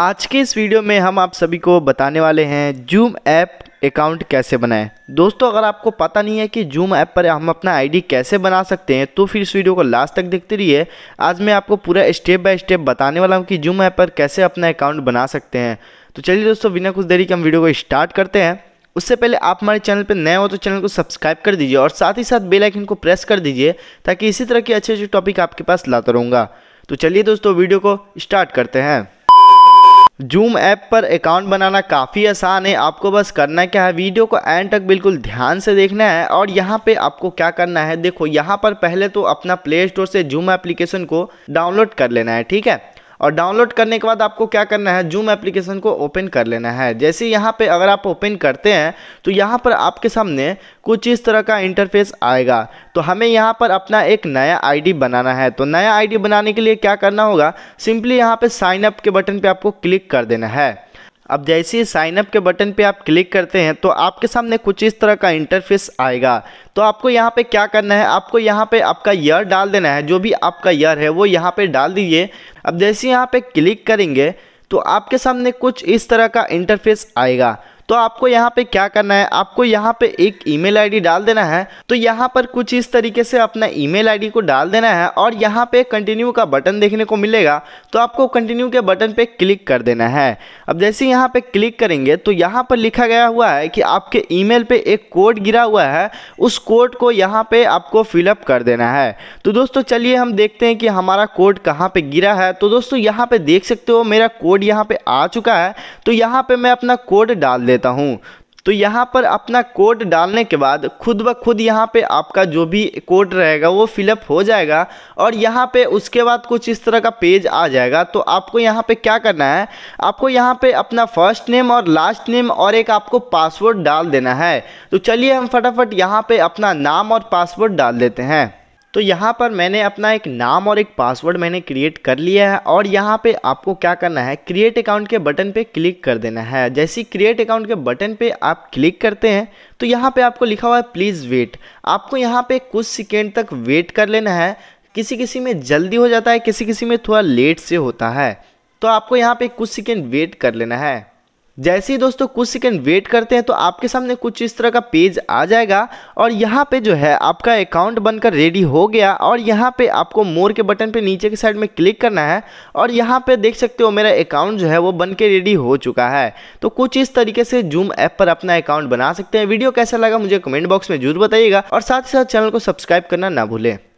आज के इस वीडियो में हम आप सभी को बताने वाले हैं जूम ऐप अकाउंट कैसे बनाएं दोस्तों अगर आपको पता नहीं है कि जूम ऐप पर हम अपना आईडी कैसे बना सकते हैं तो फिर इस वीडियो को लास्ट तक देखते रहिए आज मैं आपको पूरा स्टेप बाय स्टेप बताने वाला हूँ कि जूम ऐप पर कैसे अपना अकाउंट बना सकते हैं तो चलिए दोस्तों बिना कुछ देरी के हम वीडियो को स्टार्ट करते हैं उससे पहले आप हमारे चैनल पर नए हो तो चैनल को सब्सक्राइब कर दीजिए और साथ ही साथ बेलाइकिन को प्रेस कर दीजिए ताकि इसी तरह के अच्छे अच्छे टॉपिक आपके पास लाता रहूँगा तो चलिए दोस्तों वीडियो को स्टार्ट करते हैं जूम ऐप पर अकाउंट बनाना काफ़ी आसान है आपको बस करना क्या है वीडियो को एंड तक बिल्कुल ध्यान से देखना है और यहाँ पे आपको क्या करना है देखो यहाँ पर पहले तो अपना प्ले स्टोर से जूम एप्लीकेशन को डाउनलोड कर लेना है ठीक है और डाउनलोड करने के बाद आपको क्या करना है जूम एप्लीकेशन को ओपन कर लेना है जैसे यहाँ पे अगर आप ओपन करते हैं तो यहाँ पर आपके सामने कुछ इस तरह का इंटरफेस आएगा तो हमें यहाँ पर अपना एक नया आईडी बनाना है तो नया आईडी बनाने के लिए क्या करना होगा सिंपली यहाँ पे साइन अप के बटन पर आपको क्लिक कर देना है अब जैसे ही साइनअप के बटन पर आप क्लिक करते हैं तो आपके सामने कुछ इस तरह का इंटरफेस आएगा तो आपको यहाँ पे क्या करना है आपको यहाँ पे आपका ईयर डाल देना है जो भी आपका ईयर है वो यहाँ पे डाल दीजिए अब जैसे यहाँ पे क्लिक करेंगे तो आपके सामने कुछ इस तरह का इंटरफेस आएगा तो आपको यहाँ पे क्या करना है आपको यहाँ पे एक ईमेल आईडी डाल देना है तो यहाँ पर कुछ इस तरीके से अपना ईमेल आईडी को डाल देना है और यहाँ पे कंटिन्यू का बटन देखने को मिलेगा तो आपको कंटिन्यू के बटन पे क्लिक कर देना है अब जैसे यहाँ पे क्लिक करेंगे तो यहाँ पर लिखा गया हुआ है कि आपके ई मेल एक कोड गिरा हुआ है उस कोड को यहाँ पर आपको फिलअप कर देना है तो दोस्तों चलिए हम देखते हैं कि हमारा कोड कहाँ पर गिरा है तो दोस्तों यहाँ पर देख सकते हो मेरा कोड यहाँ पर आ चुका है तो यहाँ पर मैं अपना कोड डाल देता देता हूँ तो यहाँ पर अपना कोड डालने के बाद खुद ब खुद यहाँ पे आपका जो भी कोड रहेगा वो फिलअप हो जाएगा और यहाँ पे उसके बाद कुछ इस तरह का पेज आ जाएगा तो आपको यहाँ पे क्या करना है आपको यहाँ पे अपना फर्स्ट नेम और लास्ट नेम और एक आपको पासवर्ड डाल देना है तो चलिए हम फटाफट यहाँ पे अपना नाम और पासवर्ड डाल देते हैं तो यहाँ पर मैंने अपना एक नाम और एक पासवर्ड मैंने क्रिएट कर लिया है और यहाँ पे आपको क्या करना है क्रिएट अकाउंट के बटन पे क्लिक कर देना है जैसे क्रिएट अकाउंट के बटन पे आप क्लिक करते हैं तो यहाँ पे आपको लिखा हुआ है प्लीज़ वेट आपको यहाँ पे कुछ सेकेंड तक वेट कर लेना है किसी किसी में जल्दी हो जाता है किसी किसी में थोड़ा लेट से होता है तो आपको यहाँ पर कुछ सेकेंड वेट कर लेना है जैसे ही दोस्तों कुछ सेकंड वेट करते हैं तो आपके सामने कुछ इस तरह का पेज आ जाएगा और यहाँ पे जो है आपका अकाउंट बनकर रेडी हो गया और यहाँ पे आपको मोर के बटन पे नीचे के साइड में क्लिक करना है और यहाँ पे देख सकते हो मेरा अकाउंट जो है वो बन के रेडी हो चुका है तो कुछ इस तरीके से जूम ऐप पर अपना अकाउंट बना सकते हैं वीडियो कैसा लगा मुझे कमेंट बॉक्स में जरूर बताइएगा और साथ ही साथ चैनल को सब्सक्राइब करना ना भूलें